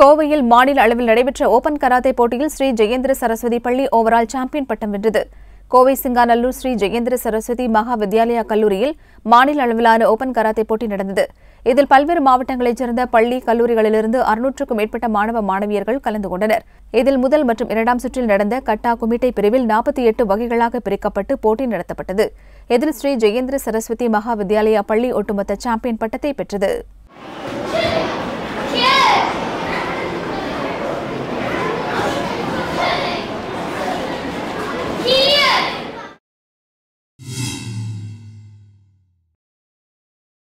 கோவையில் மாநில அளவில் நடைபெற்ற ஓபன் கராத்தே போட்டியில் ஸ்ரீ ஜெயேந்திர சரஸ்வதி பள்ளி ஓவரால் சாம்பியன் பட்டம் வென்றது கோவை சிங்காநல்லூர் ஸ்ரீ ஜெயேந்திர சரஸ்வதி மகா வித்யாலயா கல்லூரியில் மாநில அளவிலான ஓபன் கராத்தே போட்டி நடந்தது இதில் பல்வேறு மாவட்டங்களைச் சேர்ந்த பள்ளி கல்லூரிகளிலிருந்து அறுநூற்றுக்கும் மேற்பட்ட மாணவ மாணவியர்கள் கலந்து கொண்டனர் இதில் முதல் மற்றும் இரண்டாம் சுற்றில் நடந்த கட்டா குமிட்டை பிரிவில் நாற்பத்தி எட்டு வகைகளாக பிரிக்கப்பட்டு போட்டி நடத்தப்பட்டது இதில் ஸ்ரீ ஜெயேந்திர சரஸ்வதி மகா வித்யாலயா பள்ளி ஒட்டுமொத்த சாம்பியன் பட்டத்தை பெற்றது